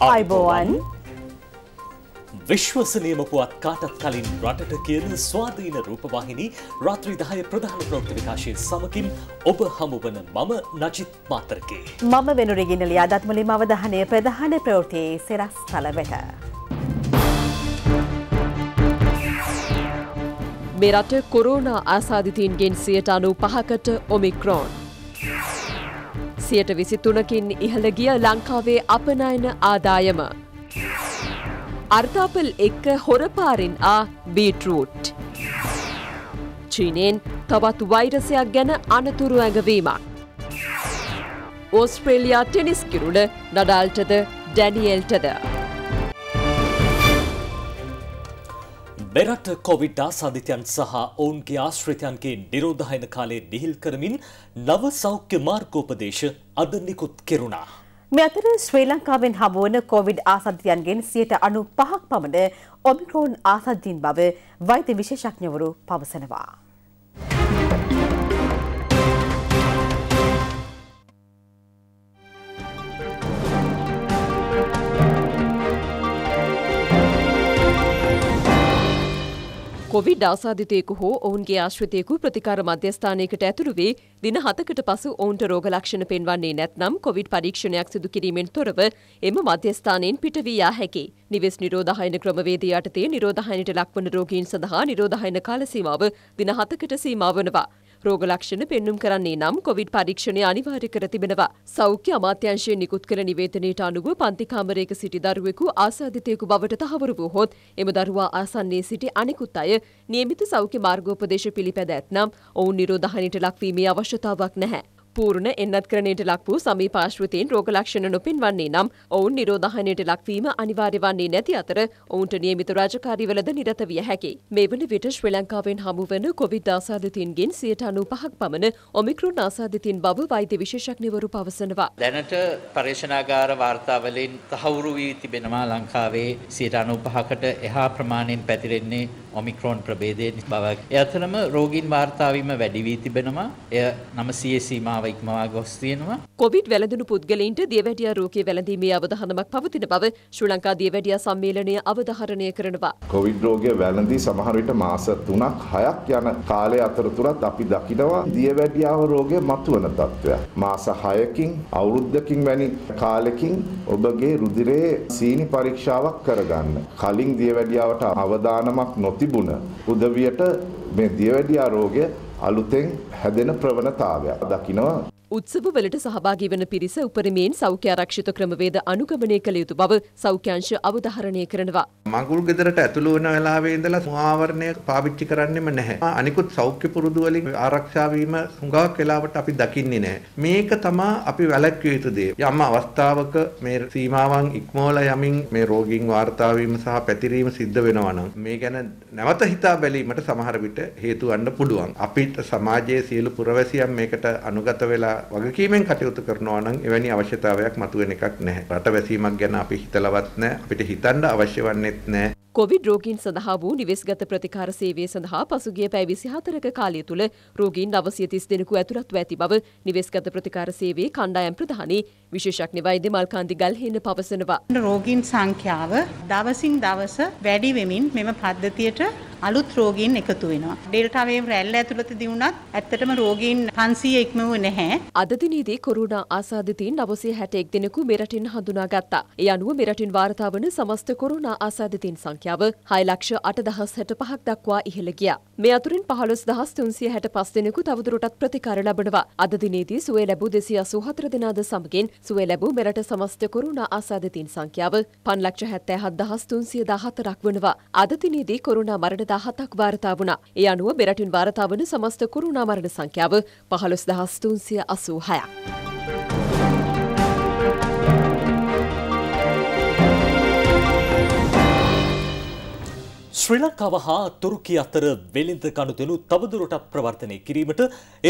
අයිබෝවන් විශ්වසනයම පුවත් කාටත් කලින් රටට කියන ස්වාධීන රූපවාහිනි රාත්‍රී දහය ප්‍රධාන ප්‍රෘති විකාශය සමකින් ඔබ හමුවන මම නජිත් මාතරකේ. මම වෙනුරගිනලිය අදත්මලින් අවධහනය ප්‍රධාන ප්‍රවෘතියේ සෙරස් තලවෙට. මෙරට කොරෝනා ආසාධිතීන්ගෙන් සියට අනු පහකට ඔමික්‍රෝන්. සියට විසිතුනකින් ඉහළ ගිය ලංකාවේ අපනයන ආදායම. අර්ථාපල් එක්ක හොරපාරින් ආ බීටරූට්. චීනයෙන් තවත් වෛරසයක් ගැන අනතුරු ඇඟවීමක්. ඕස්ට්‍රේලයා ටෙනිස් කිරුඩ නඩාල්ටද ඩැනියල්ටද. මෙරට කොවිඩ් ආසාධිතයන් සහ ඔවුන්ගේ ආශ්‍රිතයන්ගේ නිරෝධහයන කාලේ නිහිල් කරමින් නව සෞඛ්‍ය මාර්ගෝපදේශ අද නිකුත් කෙරුණා. මේ අතර ශ්‍රී ලංකාවෙන් හමුවන කොවිඩ් ආසාධිතයන්ගෙන් සියයට අනු පහක් පමණ ඔමිකෝන් ආසාධීන් බව වෛද්‍ය විශේෂඥවරු පවසනවා. කොවිඩ් ආසාධිතයෙකු හෝ ඔවුන්ගේ ආශ්‍රිතයෙකු ප්‍රතිකාර මධ්‍යස්ථානයකට ඇතුළු වී දින හතකට පසු ඔවුන්ට රෝග ලක්ෂණ පෙන්වන්නේ නැත්නම් කොවිඩ් පරීක්ෂණයක් සිදු කිරීමෙන් තොරව එම මධ්‍යස්ථානයෙන් පිටවී යා හැකි. නිවෙස් නිරෝධායන ක්‍රමවේදය යටතේ නිරෝධායනයට ලක්වන රෝගීන් සඳහා නිරෝධායන කාල සීමාව දින හතකට සීමා වනවා. රෝග ලක්ෂණ පෙන්නුම් කරන්නේ නම් කොවිඩ් පරීක්ෂණය අනිවාර්ය කර තිබෙනවා. සෞඛ්‍ය අමාත්‍යංශයේ නිකුත් කළ නිවේදනයට අනුව පන්ති කාමරයක සිටි දරුවෙකු ආසාදිතයෙකු බවට තහවුරු වූ හොත් එම දරුවා ආසන්නයේ සිටි අනෙකුත් අය නියමිත සෞඛ්‍ය මාර්ගෝපදේශ පිළිපැද ඇත්නම් ඔවුන් නිරෝධහනිට ලක්වීමේ අවශ්‍යතාවක් නැහැ. පූර්ණ එන්නත් කරණයට ලක් වූ සමීපාශ්‍රිතයෙන් රෝග ලක්ෂණ නොපෙන්වන්නේ නම් ඔවුන් නිරෝධහනයට ලක්වීම අනිවාර්ය වන්නේ නැති අතර ඔවුන්ට නියමිත රාජකාරීවලද නිරත විය හැකි. මේ වන විට ශ්‍රී ලංකාවෙන් හමුවන කොවිඩ් ආසාධිතයින්ගෙන් 95ක් පමණ ඔමික්‍රොන් ආසාධිතින් බව වෛද්‍ය විශේෂඥවරු පවසනවා. දැනට පර්යේෂණාගාර වාර්තාවලින් තහවුරු වී තිබෙනවා ලංකාවේ 95කට එහා ප්‍රමාණයෙන් පැතිරෙන්නේ ඔමික්‍රෝන් ප්‍රභේදයේ බවක්. ඒ අතරම රෝගීන් වාර්තා වීම වැඩි වී තිබෙනවා. එය 900 සීමාව ඉක්මවා ගොස් තියෙනවා. කොවිඩ් වැළඳුණු පුද්ගලයින්ට දියවැඩියා රෝගී වැළඳීමේ අවධානමක් පවතින බව ශ්‍රී ලංකා දියවැඩියා සම්මේලනය අවධාරණය කරනවා. කොවිඩ් රෝගය වැළඳී සමහර විට මාස 3ක් 6ක් යන කාලය අතරතුරත් අපි දකිනවා දියවැඩියාව රෝගය මතුවන තත්ත්වයක්. මාස 6කින් අවුරුද්දකින් වැනි කාලෙකින් ඔබගේ රුධිරයේ සීනි පරීක්ෂාවක් කරගන්න. කලින් දියවැඩියාවට අවධානමක් නොති තිබුණ උදවියට මේ දියවැඩියා රෝගය අලුතෙන් හැදෙන ප්‍රවණතාවයක් දකිනවා උත්සවවලට සහභාගී වන පිරිස උපරිමයෙන් සෞඛ්‍ය ආරක්ෂිත ක්‍රමවේද අනුගමනය කළ යුතු බව සෞඛ්‍යංශ අවධාරණය කරනවා. මඟුල් ගෙදරට ඇතුළු වන වෙලාවේ ඉඳලා මහාවරණය පාවිච්චි කරන්නෙම නැහැ. අනිකුත් සෞඛ්‍ය පුරුදු වලින් ආරක්ෂා වීම හුඟක් වෙලාවට අපි දකින්නේ නැහැ. මේක තමයි අපි වැළැක්විය යුතු දේ. යම් අවස්ථාවක මේ සීමාවන් ඉක්මවලා යමින් මේ රෝගීන් වාර්තා වීම සහ පැතිරීම සිද්ධ වෙනවා නම් මේ ගැන නැවත හිතා බැලීමට සමහර විට හේතු වන්න පුළුවන්. අපිට සමාජයේ සියලු පුරවැසියන් මේකට අනුගත වෙලා වගකීමෙන් කටයුතු කරනවා නම් එවැනි අවශ්‍යතාවයක් මතුවෙන එකක් නැහැ. රටවැසීමක් ගැන අපි හිතලවත් නැහැ. අපිට හිතන්න අවශ්‍ය වන්නේත් නැහැ. කොවිඩ් රෝගීන් සඳහා වූ නිවෙස්ගත ප්‍රතිකාර සේවය සඳහා පසුගිය පැය 24ක කාලය තුල රෝගීන් 930 දෙනෙකු ඇතුළත් ඇති බව නිවෙස්ගත ප්‍රතිකාර සේවයේ කණ්ඩායම් ප්‍රධානී විශේෂඥ වෛද්‍ය මල්කාන්ති ගල්හේන පවසනවා. රෝගීන් සංඛ්‍යාව දවසින් දවස වැඩි වෙමින් මෙම පද්ධතියට අලුත් රෝගීන් එකතු වෙනවා. ඩෙල්ටා වේව් රැල්ල ඇතුළතදී වුණත් ඇත්තටම රෝගීන් 500 ඉක්මවුවේ නැහැ. අද දිනේදී කොරෝනා ආසාදිතයින් 961 දෙනෙකු මෙරටින් හඳුනාගත්තා. ඒ අනුව මෙරටින් වාර්තා වන සමස්ත කොරෝනා ආසාදිතයින් සංඛ්‍යාව 6,08,65ක් දක්වා ඉහළ ගියා. මේ අතුරින් 15,365 දෙනෙකු තවදුරටත් ප්‍රතිකාර ලබනවා. අද දිනේදී සුවය ලැබූ 284 දෙනාද සමගින් සුවය ලැබූ මෙරට සමස්ත කොරෝනා ආසාදිතයින් සංඛ්‍යාව 5,77,314ක් වනවා. අද දිනේදී කොරෝනා මරණ දා හතක් වාර්තා වුණා. ඒ අනුව බෙරටින් වාර්තා වන සමස්ත කොරෝනා මරණ සංඛ්‍යාව පහළොස් දහස් තුන්සිය අසූ හයක්. ශ්‍රී ලංකාව හා තුරුකි අතර වෙළඳ කණුදෙනු තවදුරටත් ප්‍රවර්තනය කිරීමට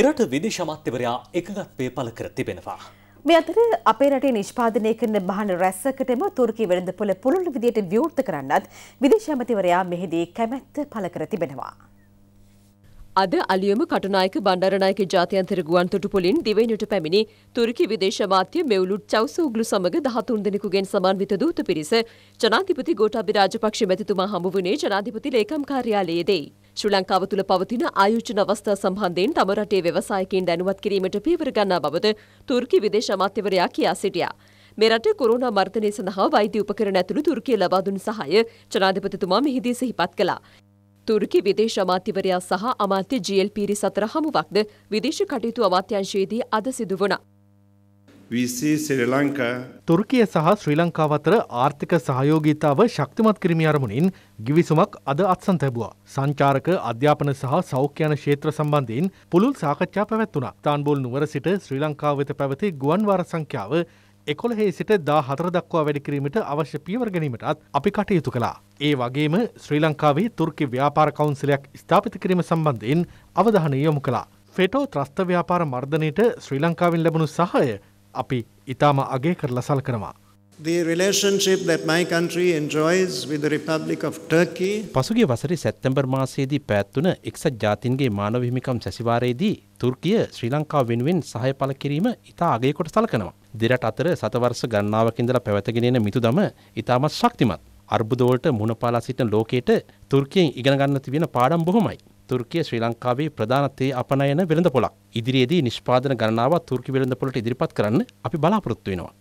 එරට විදේශ අමාත්‍යවරයා එකගත්වය පළ කර තිබෙනවා. මේ අතර අපේ රටේ නිෂ්පාදනය කරන වාහන රැසකටම තුර්කි වෙළඳපොළ පුළුල් විදියට ව්‍යුර්ත කරන්නත් විදේශ ඇමතිවරයා මෙහිදී කැමැත්ත පළ කර තිබෙනවා. අද අලියම කටුනායක බණ්ඩරනායක ජාතියන්තර ගුවන්තොටු පොලින් දිවයිනට පැමිණි තුර්කි විදේශ මාත්‍ය මෙවුලුට් චවසෝග්ලු සමඟ දහතුන් දෙනෙකුගෙන් සමන්විත දූත පිරිස ජනාධිපති ගෝටාබි රාජපක්ෂ මැතිතුමා හමුවුණේ ජනාධිපති ලේකම් කාර්යාලයේදී. ශ්‍රී ලංකාව තුළ පවතින ආයෝජන අවස්ථා සම්බන්ධයෙන් තම රටේ ව්‍යවසායකින් දැනුවත් කිරීමට පියවර ගන්නා බවද තුර්කි විදේශ අමාත්‍යවරයා කියා සිටියා. මේ රටේ කොරෝනා මර්ධනය සඳහා වෛද්‍ය උපකරණ ඇතුළු තුර්කිය ලබා දුන් සහාය ජනාධිපතිතුමා මෙහිදී සිහිපත් කළා. තුර්කි විදේශ අමාත්‍යවරයා සහ අමාත්‍ය ජීඑල් පීරි සතර හමුවක්ද විදේශ කටයුතු අමාත්‍යංශයේදී අද සිදු වුණා. විසි සිරිලංකා තුර්කිය සහ ශ්‍රී ලංකාව අතර ආර්ථික සහයෝගීතාව ශක්තිමත් කිරීම අරමුණින් ගිවිසුමක් අද අත්සන් තැබුවා. සංචාරක අධ්‍යාපන සහ සෞඛ්‍යන ක්ෂේත්‍ර සම්බන්ධයෙන් පුළුල් සාකච්ඡා පැවැත්වුණා. තාන්බෝල් නුවර සිට ශ්‍රී ලංකාව වෙත පැවති ගුවන් වාර සංඛ්‍යාව එකොළහේ සිට දා හතර දක්වා වැඩිකිරීමට අවශ්‍ය පියවරගැනීමටත් අපි කටයුතු කළා. ඒ වගේම ශ්‍රී ලංකාවේ තුර්කි ව්‍යාපාර කවුන්සිලයක් ස්ථාපිත කිරීම සම්බන්ධයෙන් අවධානය යොමු කළා. ෆෙටෝ ත්‍රස්ථ ව්‍යාපාර මර්ධනයට ශ්‍රී ලංකාවෙන් ලැබුණු සහය අපි ඉතාම අගේ කරලා සලකනවා. පසුගේ වසරි සැත්තැම්බර් මාසේදී පැත්වන එක්සත් ජාතින්ගේ මානව හිමිකම් සැසිවාරයේදී තුර්කිය ශ්‍රී ලංකා වෙනුවෙන් සහය පල කිරීම ඉතා අගේකොට සලකනවා. දෙරට අතර සතවර්ස ගන්නාවකින්දලා පැවැතගෙනෙන මිතු දම ඉතාමත් ශක්තිමත්. අර්බුදෝලට මුණපාලා සිටන ලෝකයට තුර්කියෙන් ඉගෙනගන්න තිබෙන පාඩම් බොහොමයි. තුර්කිය ශ්‍රී ලංකාවේ ප්‍රධානතේ අපනයන වෙළඳ පොලක්. ඉදිරියේදී නිෂ්පාදන ගණනාවක් තුර්කි වෙළඳ පොලට ඉදිරිපත් කරන්න අපි බලාපොරොත්තු වෙනවා.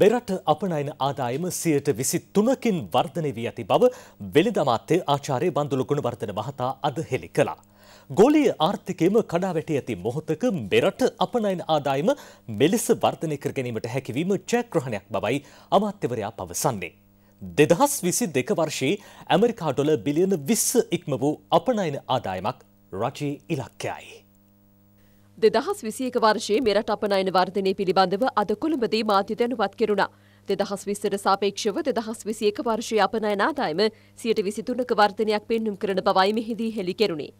මෙරට අපනයන ආදායම සියයට විසි තුනකින් වර්ධනය වී ඇති බව වෙළඳමාත්‍ය ආචාරය බඳුළු ගුණවර්ධන මහතා අද හෙළි කළා. ගෝලීය ආර්ථිකයම කඩාවැටි ඇති මොහොතක මෙරට අපනයින ආදායම මෙලෙස වර්ධනය කර ගැනීමට හැකිවීම ජයග්‍රහණයක් බවයි අමාත්‍යවරයා පවසන්නේ. දෙදහස් විසි දෙක වර්ෂයේ ඇමරිකා ඩොල බිලියන විස්ස ඉක්ම වූ අපනයින ආදායමක් රජයේ ඉලක්කයයි. දෙදහස් විසියක වර්ෂයේ මෙරට අපනයින වර්ධනය පිළිබඳව අද කොළඹදී මාධ්‍යතයනුවත් කෙරුණා. දෙදහස් විස්සට සාපේක්ෂව දෙදහස් විසියක වර්ෂය අපනයනාදායම සියට විසිතුනක වර්ධනයක් පෙන්නුම් කරන බවයි මෙහිදී හෙළි කෙරුණේ.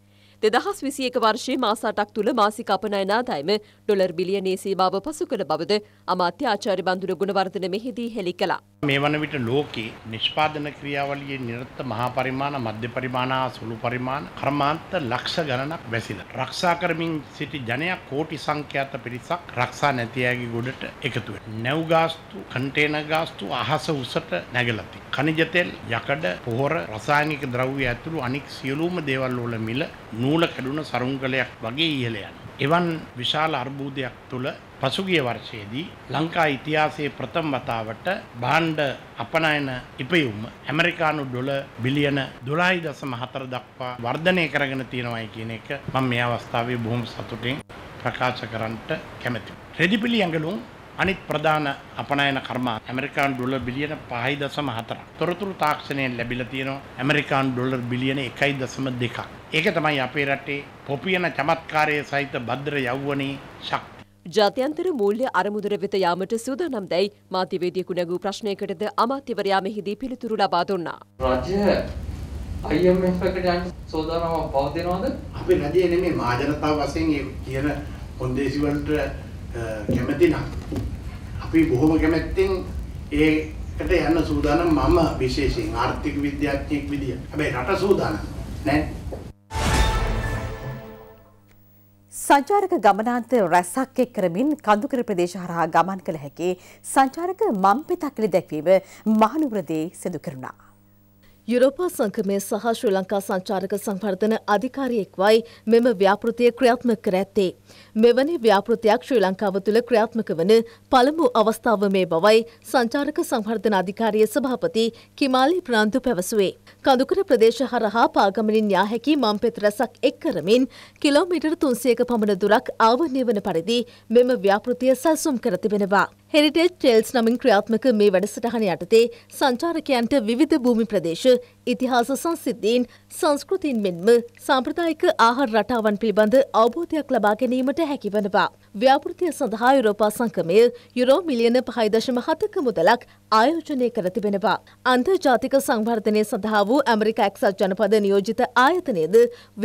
දෙදහස් විසි එක වර්ෂයේ මාස අටක් තුළ මාසික අපනයනාදායම ඩොලර් බිලියනයේ සීමාව පසු කළ බවද අමාත්‍ය ආචාර්ය බඳුර ගුණවර්ධන මෙහිදී හෙළි කළා. මේ වන විට ලෝකයේ නිෂ්පාදන ක්‍රියාවලියේ නිරත මහා පරිමාණ මධ්‍ය පරිමාණ සුළු පරිමාණ කර්මාන්ත ලක්ෂ ගණනක් වැසිලා. රක්ෂා කරමින් සිටි ජනයා කෝටි සංඛ්‍යාත පිරිසක් රක්ෂා නැති අයගේ ගොඩට එකතු වෙනවා. නැව් ගාස්තු, කන්ටේනර් ගාස්තු අහස උසට නැගලා තිබෙනවා. ખનિજ තෙල්, යකඩ, පොහොර, රසායනික ද්‍රව්‍ය ඇතුළු අනික් සියලුම දේවල් වල මිල නූල කැඩුන සරුංගලයක් වගේ ඉහළ යන. එවන් විශාල අර්බුදයක් තුළ පසුගිය වර්ෂයේදී ලංකා ඉතිහාසයේ ප්‍රථම වතාවට භාණ්ඩ අපනයන ඉපයුම් ඇමරිකානු ඩොල බිලියන 12.4 දක්වා වර්ධනය කරගෙන තියෙනවායි කියන එක මම මේ අවස්ථාවේ බොහොම සතුටින් ප්‍රකාශ කරන්නට කැමැතියි. රෙදි පිළියඟලුන් අනිත් ප්‍රධාන අපනයන කර්මා ඇමරිකාන් ඩොලර් බිලියන 5.4ක්. තොරතුරු තාක්ෂණයෙන් ලැබිලා තියෙනවා ඇමරිකාන් ඩොලර් බිලියන 1.2ක්. ඒක තමයි අපේ රටේ පොපියන චමත්කාරයේ සහිත භද්‍ර යෞවනයේ ශක්තිය. ජාත්‍යන්තර මූල්‍ය අරමුදර වෙත යාමට සූදානම් දැයි මාධ්‍යවේදියෙකු නැගූ ප්‍රශ්නයකටද අමාත්‍යවරයා මෙහිදී පිළිතුරු ලබා දුන්නා. රජය IMF එකට යන්න සූදානම් පවතිනවද? අපේ රජය නෙමෙයි මහජනතාව වශයෙන් කියන කොන්දේසි වලට කැමති නම් අපි බොහොම කැමැත්තෙන් ඒකට යන්න සූදානම් මම විශේෂයෙන් ආර්ථික විද්‍යාඥයෙක් විදිය. හැබැයි රට සූදානම් නෑ. සංචාරක ගමනාන්ත රැසක් එක් කරමින් කඳුකර ප්‍රදේශ හරහා ගමන් කළ හැකි සංචාරක මම්පිතක්ලි දැක්වීම මහනුවරදී සිදු කරුණා. යුරෝපා සංගමය සහ ශ්‍රී ලංකා සංචාරක සංවර්ධන අධිකාරියෙක් වයි මෙම ව්‍යාපෘතිය ක්‍රියාත්මක කර ඇත්තේ. මෙවැනි ව්‍යාපෘතියක් ශ්‍රී ලංකාව තුළ ක්‍රියාත්මක වන පළමු අවස්ථාව මේ බවයි සංචාරක සංවර්ධන අධිකාරිය සභාපති කිමාලි ප්‍රාන්තු පැවසුවේ. කඳුකර ප්‍රදේශ හරහා පාගමනින් යා හැකි මම්පෙත රැසක් එක් කරමින් කිලෝමීටර් තුන්සියක පමණ දුරක් ආවරණය වන පරිදි මෙම ව්‍යාපෘතිය සැල්සුම් කර තිබෙනවා. හෙරිටේජ් ටෙල්ස් නමින් ක්‍රියාත්මක මේ වැඩසටහන යටතේ සංචාරකයන්ට විවිධ භූමි ප්‍රදේශ ඉතිහාස සංසිද්ධීන් සංස්කෘතින් මෙන්ම සාම්ප්‍රදායික ආහාර රටාවන් පිළිබඳ අවබෝධයක් ලබා ගැනීමට හැකිවනවා. ව්‍යාපෘතිය සඳහා යුරෝපා සංකමය යුරෝ මිලියන පහයිදශම හතක මුදලක් ආයෝජනය කර තිබෙනවා. අන්තර්ජාතික සංවර්ධනය සඳහා වූ ඇමරික එක්සත් ජනපද නියෝජිත ආයතනයද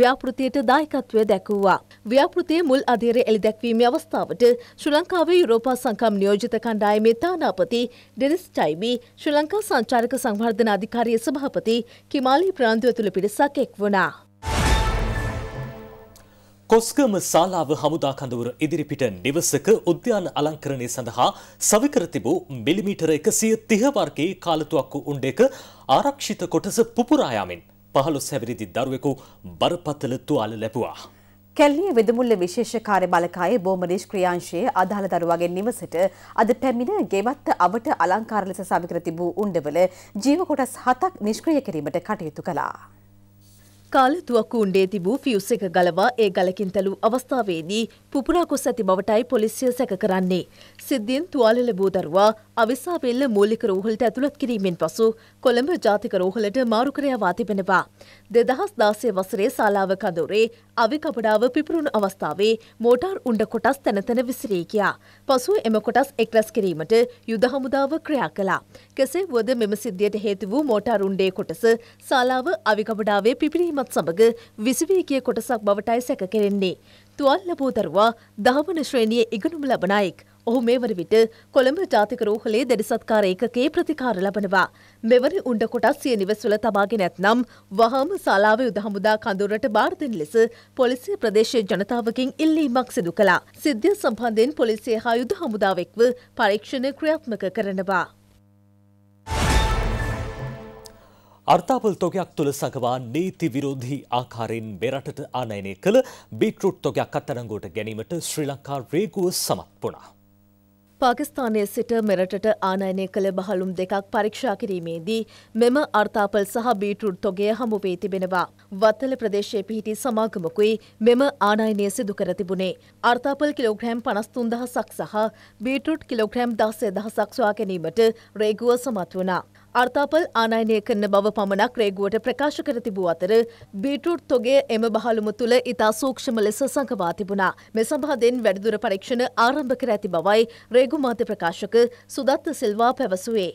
ව්‍යාපෘතියට දායකත්වය දැකුවා. ව්‍යාපෘතිය මුල් අධීර එළි දැක්වීමේ අවස්ථාවට ශ්‍රී ලංකාවේ යුරෝපා සංකම් නියෝජිත කණ්ඩායමේ තානාපති ඩෙනිස් ටයිබි ශ්‍රී ලංකා සංචාරක සංවර්ධන අධිකාරියේ සභාපති සභාපති කිමාලි ප්‍රාන්තුව තුළ පිරිසක් එක් වනා. කොස්ගම ශාලාව හමුදා කඳවුර ඉදිරිපිට නිවසක උද්‍යාන අලංකරණය සඳහා සවිකර තිබූ මිලිමීටර එකසිය තිහ වර්ගයේ කාලතුවක්කු උණ්ඩ එක ආරක්ෂිත කොටස පුපුරායාමෙන් පහළොස් හැවිරිදි දරුවෙකු බරපතල තුවාල ලැබුවා. කැල්ලිය වෙදමුල්ල විශේෂ කාර්යබලකායේ බොහොම නිෂ්ක්‍රියාංශයේ අදාළ දරුවාගේ නිවසට අද පැමිණ ගෙවත්ත අවට අලංකාර ලෙස සමිකර තිබූ උණ්ඩවල ජීව කොටස් හතක් නිෂ්ක්‍රිය කිරීමට කටයුතු කළා. කාල තුවක්කු උණ්ඩේ තිබූ ෆියුස් එක ගලවා ඒ ගලකින් තැලූ අවස්ථාවේදී පුපුරා කොස් ඇති බවටයි පොලිසිය සැක කරන්නේ. සිද්ධියෙන් තුවාල ලැබූ දරුවා අවිසාවෙල්ල මූලික රෝහලට ඇතුළත් කිරීමෙන් පසු කොළඹ ජාතික රෝහලට මාරු කර යවා තිබෙනවා. දෙදහස් දාසය වසරේ ශාලාව කඳුරේ අවි කපඩාව පිපුරුණු අවස්ථාවේ මෝටාර් උණ්ඩ කොටස් තැනතැන විසිරී ගියා. පසුව එම කොටස් එක්රැස් කිරීමට යුද හමුදාව ක්‍රියා කළා. කෙසේ වුවද මෙම සිද්ධියට හේතු වූ මෝටාර් උණ්ඩේ කොටස ශාලාව අවි කපඩාවේ පිපිරීමත් සමග විසිවී ගිය කොටසක් බවටයි සැක කෙරෙන්නේ. තුවල් ලැබූ දරුවා දහවන ශ්‍රේණියේ ඉගෙනුම ලබන අයෙක්. ඔහු මේ වන විට කොළඹ ජාතික රෝහලේ දැඩිසත්කාර ඒකකේ ප්‍රතිකාර ලබනවා. මෙවැනි උණ්ඩ කොටස් සිය නිවසවල තබාගෙන ඇත්නම් වහාම ශාලාවේ උදහමුදා කඳවුරට බාර දෙන ලෙස පොලිසිය ප්‍රදේශයේ ජනතාවකින් ඉල්ලීමක් සිදු කළා. සිද්ධිය සම්බන්ධයෙන් පොලිසිය හා යුද හමුදාව එක්ව පරීක්ෂණ ක්‍රියාත්මක කරනවා. අර්ථාපල් තොගයක් තුළ සඟවා නීති විරෝධී ආකාරයෙන් මෙරටට ආනයනය කළ බිටරුට් තොගයක් අත්තරංගෝට ගැනීමට ශ්‍රී ලංකා රේගුව සමත් වුණා. පාකිස්ානය සිට මෙරටට ආනයනය කළ බහලුම් දෙකක් පරීක්ෂා කිරීමේදී මෙම අර්තාපල් සහ බීටරුට් තොගේ හමුවේ තිබෙනවා. වත්තල ප්‍රදේශයේ පිහිටි සමාගමකුයි මෙම ආනයනය සිදුකර තිබුණේ. අර්තාපල් කිලෝග්‍රෑම් පනස්තුන් දහසක් සහ බීටරුට් කිලෝග්‍රෑම් දස්සේ දහසක්ස්වා ගැනීමට රේගුව සමත් වනා. අර්තාපල් ආනයනය කරන බව පමණක් රේගුවට ප්‍රකාශ කර තිබූ අතර බීටුට් තොගේ එම බහලුම තුළ ඉතා සූක්ෂම ලෙස සංකවා තිබුණා. මෙ සම්බාධයෙන් වැඩිදුර පරීක්ෂණ ආරම්භ කර ඇති බවයි රේගු මාධ්‍ය ප්‍රකාශක සුදත්ත සිල්වා පැවසුවේ.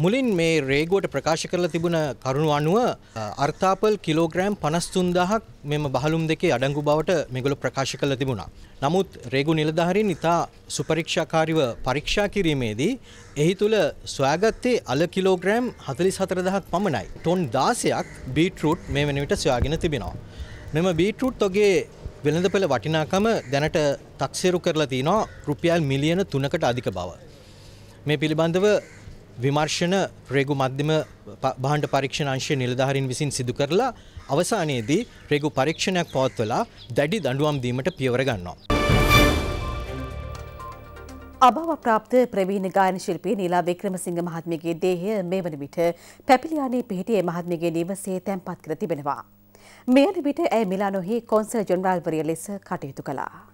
මුලින් මේ රේගුවට ප්‍රකාශ කරලා තිබුණ කරුණු අනුව අර්ථාපල් කිලෝග්‍රෑම් 53000ක් මෙම බහලුම් දෙකේ අඩංගු බවට මේගොල්ලෝ ප්‍රකාශ කරලා තිබුණා. නමුත් රේගු නිලධාරීන් ඉතා සුපරීක්ෂාකාරීව පරීක්ෂා කිරීමේදී එහි තුල සොයාගත්තේ අල කිලෝග්‍රෑම් 44000ක් පමණයි. ටොන් 16ක් බීට්‍රූට් මේ වෙන විට සොයාගෙන තිබෙනවා. මෙම බීට්‍රූට් ඔගේ වෙළඳපළ වටිනාකම දැනට තක්සේරු කරලා තිනවා රුපියල් මිලියන 3කට අධික බව. මේ පිළිබඳව විමර්ශන රේගු මධ්‍යම බහන්ඩ පරීක්ෂණ අංශය නිලධාරින් විසින් සිදු කරලා අවසානයේදී රේගු පරීක්ෂණයක් පවත්වලා දැඩි දඩුවම් දීමට පියවර ගන්නවා. අභව ප්‍රාප්ත ප්‍රවීණ ගායන ශිල්පී නීලා වික්‍රමසිංහ මහත්මියගේ දේහය මේ වන විට පැපිලියානේ පිහිටියේ මහත්මියගේ නිවසේ තැන්පත් කර තිබෙනවා. මෙයන විට ඇය මිලානොහි කොන්සල් ජනරාල්වරිය ලෙස කටයුතු කළා.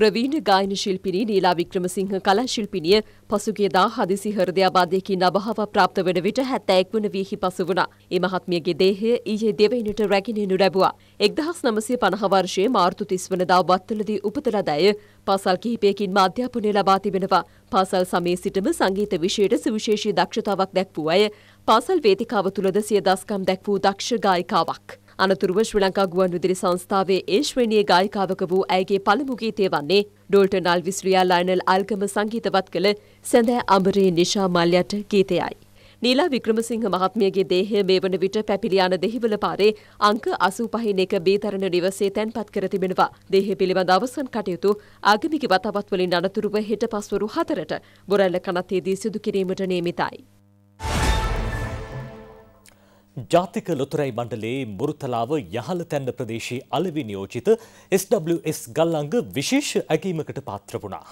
ප්‍රවීණ ගායන ශිල්පිනී නීලා වික්‍රමසිංහ කලා ශිල්පිනිය පසුගියදා හදිසි හෘදයාබාධයකින් අභාව ප්‍රාප්ත වන විට 71 වන වීහි පසු වුණා. ඒ මහත්මියගේ දේහය ඊයේ දෙවයිනට රැගෙන එනු ලැබුවා. 1950 වර්ෂයේ මාර්තු 30 වනදා වත්තලදී උපත ලද අය පාසල් කිහිපයකින් අධ්‍යාපනය ලබා තිබෙනවා. පාසල් සමයේ සිටම සංගීත විෂයට සුවිශේෂී දක්ෂතාවක් දැක්වූ අය පාසල් වේදිකාව තුළද සිය දස්කම් දැක්වූ දක්ෂ ගායිකාවක්. අනතුරුව ශ්‍රී ලංකා ගුවන් විදුලි සංස්ථාවේ ඒ ශ්‍රේණියේ ගායිකාවක වූ ඇයගේ පළමු ගීතය වන්නේ ඩෝල්ටන් අල්විස්රියා ලයිනල් අල්ගම සංගීතවත් කළ සැඳෑ අමරේ නිෂා මල්යට ගීතයයි. නීලා වික්‍රමසිංහ මහත්මියගේ දේහය මේ වන විට පැපිලියාන දෙහිවල පාරේ අංක අසූ පහින එක බේතරණ නිවසේ තැන්පත් කර තිබෙනවා. දේහය පිළිබඳ අවසන් කටයුතු ආගමික වතාවත් වලින් අනතුරුව හෙට පස්වරු හතරට බොරැල්ල කනත්තේදී සිදු කිරීමට නියමිතයි. ජාතික ලොතරැයි මණ්ඩලයේ මුරුතලාව යහල තැන්න ප්‍රදේශයේ අලවි නියෝජිත SWS ගල්ලංග විශේෂ ඇගීමකට පාත්‍ර වුණා.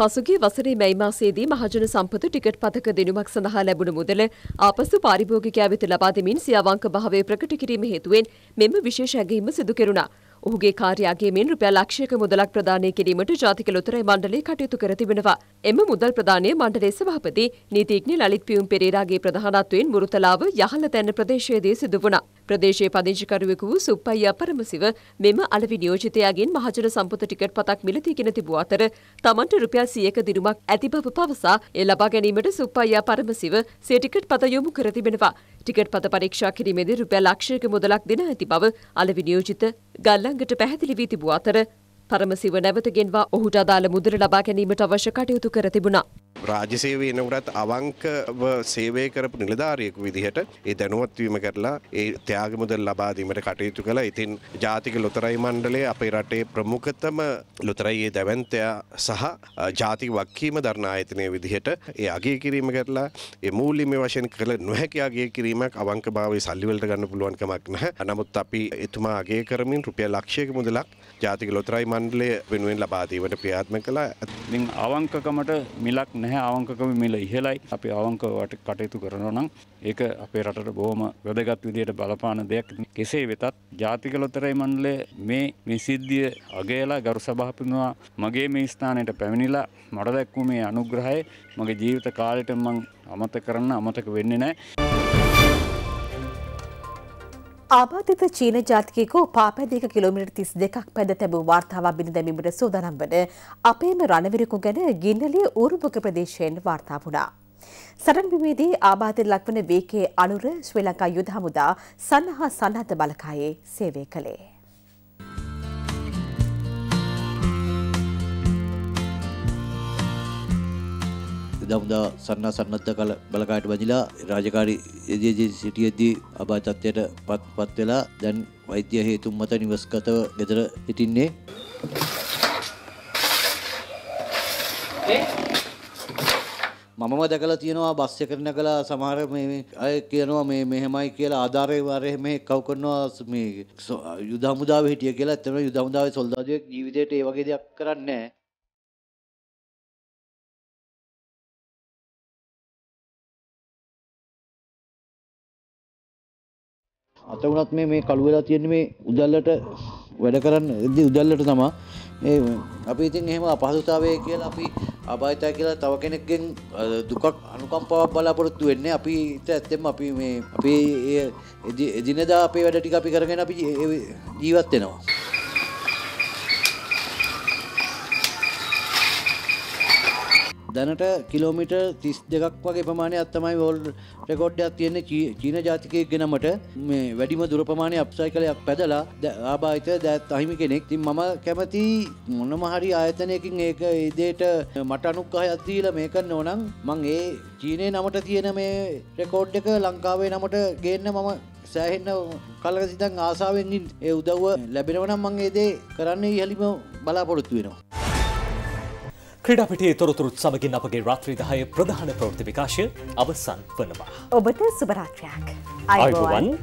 පසුගේ වසරේ මැයි මාසයේදී මහජන සම්පත ටිකට් පතක දෙනුමක් සඳහා ලැබුණු මුදල ආපසු පාරිභෝගිකයා වෙත ලබා දෙමින් සියාවංක භාවය ප්‍රකට කිරීම හේතුවෙන් මෙම විශේෂ ඇගීම සිදු කෙරුණා. ඔහුගේ කාර්යාගේ මෙන් රුපියල් ලක්ෂයක මුදලක් ප්‍රදානය කිරීමට ජාතික ලොතරැයි මණ්ඩලය කටයුතු කර තිබෙනවා. එම මුදල් ප්‍රදානය මණ්ඩලයේ සභාපති නීතිඥ ලලිත් පියුම් පෙරේරාගේ ප්‍රධානත්වයෙන් මුරුතලාව යහළ තැන්න ප්‍රදේශයේදී සිදු වුණා. ප්‍රදේශයේ පදිංචිකරුවෙකු වූ සුප්පයියා පරමසිව මෙම අලවි නියෝජිතයාගෙන් මහජන සම්පත ටිකට් පතක් මිලදීගෙන තිබූ අතර තමන්ට රුපියල් 100ක දිනුමක් ඇති බව පවසා එය ලබා ගැනීමට සුප්පයියා පරමසිව සිය ටිකට් පත යොමු කර තිබෙනවා. ටිකට් පත පරීක්ෂා කිරීමේදී රුපියල් ලක්ෂයක මුදලක් දෙන ඇති බව අලවි නියෝජිත ගල්ලංගට පැහැදිලි වී තිබූ අතර පරමසිව නැවත ගෙන්වා ඔහුට අදාළ මුදල ලබා ගැනීමට අවශ්‍ය කටයුතු කර තිබුණා. රාජසේවය එනකොටත් අවංකව සේවය කරපු නිලධාරියෙකු විදිහට ඒ දැනුවත්වීම කරලා ඒ ත්‍යාග මුදල් ලබා දීමට කටයුතු කළා. ඉතින් ජාතික ලොතරැයි මණ්ඩලය අපේ රටේ ප්‍රමුඛතම ලොතරැයියේ දැවැන්තයා සහ ජාතික වක්කීම දරණ ආයතනය විදිහට ඒ අගය කිරීම කරලා ඒ මූල්‍යමය වශයෙන් කළ නොහැකි අගය කිරීමක් අවංකභාවයේ සල්ලි වලට ගන්න පුළුවන් කමක් නැහැ. නමුත් අපි එතුමා අගය කරමින් රුපියල් ලක්ෂයක මුදලක් ජාතික ලොතරැයි මණ්ඩලය වෙනුවෙන් ලබා දීමට ක්‍රියාත්මක කළා. ඉතින් අවංකකමට මිලක් නැහැ. නැහැ අවංකකම මිල ඉහලයි අපි අවංකවට කටයුතු කරනවා නම් ඒක අපේ රටට බොහොම වැදගත් විදියට බලපාන දෙයක් කෙසේ වෙතත් ජාතික ලොතරැයි මණ්ඩලය මේ මේ සිද්ධිය අගයලා ගරු සභාපතිතුමා මගේ මේ ස්ථානයට පැමිණිලා මට දැක්වූ මේ අනුග්‍රහය මගේ ජීවිත කාලෙට මං අමතක කරන්න අමතක වෙන්නේ නැහැ ආබාධිත චීන ජාතිකයෙකු පාපැදයක කිලෝමිට තිස් දෙකක් පැද තැබූ වාර්තාවක් බිනි දැමීමට සූදානම් වන අපේම රණවිරකු ගැන ගින්නලිය ඌරුභක ප්‍රදේශයෙන් වාර්තා වුණා. සරන්බිමේදී ආබාධයට ලක්වන වේකේ අනුර ශ්‍රී ලංකා යුද හමුදා සන්නහා සන්නත බලකායේ සේවය කළේ. එදා සන්නා සන්නද්ධ කල බලකාට බඳිලා රාජකාරි එදජ සිටියදී අභාතත්වයට පත් පත් වෙලා දැන් වෛද්‍ය හේතුම් මත නිවස්ගතව ගෙදර හිටින්නේ. මම දැකලා තියෙනවා බස් එකරන කලා සමහර අය කියනවා මේ මෙහෙමයි කියලා ආධාරය වරයම කව් කරනවා මේ යුදමුදාව හිටිය කියලා එතම යුදමුදාව සොල්දාදයක් ජීවිතයට ඒ වගේ දෙයක් කරන්නේ. අත වුණත් මේ මේ කළු වෙලා තියෙන මේ උදල්ලට වැඩ කරන්න එදි උදල්ලට තමා ඒ අපි ඉතින් එහෙම අපහසුතාවය කියලා අපි අභාවිතා කියලා තව කෙනෙක්ගෙන් දුකක් අනුකම්පාවක් බලාපොරොත්තු වෙන්නේ අපි ඇත්තෙම අපි මේ අපි එදිනෙදා අපේ වැඩ ටික අපි කරගෙන අපි ජීවත් වෙනවා දැනට කිලෝමිට තිස් දෙකක් වගේ ප්‍රමාණය අත්තමයි වෝල් රෙකෝඩ්ඩයක් තියන්නේ චීන ජාතිකය ගෙනමට මේ වැඩිම දුරපමාණය අප්සයි කලයක් පැදලා ආභාහිත දැත් අහිමි කෙනෙක් තින් මම කැමති මොනමහරි ආයතනයකින් ඒක ඒදේට මට අනුක්කහ අත්දීල මේකන්න ඕනම් මං ඒ චීනය නමට තියෙන මේ රෙකෝඩ් එක ලංකාවේ නමට ගේන්න මම සෑහෙන්න කල්ක සිතන් ආසාාවෙන්ින් ඒ උදව්ව ලැබෙනවනම් මං ඒදේ කරන්නේ ඉහලිම බලාපොරොත්තු වෙනවා. ක්‍රඩපිටේ තොරතුරුත් සමගින් අපගේ රාත්‍රී දහය ප්‍රධාන ප්‍රෘති විකාශය අවසන් වනවා. ඔබට සුභරාත්‍රයක්. අයිබුවන්.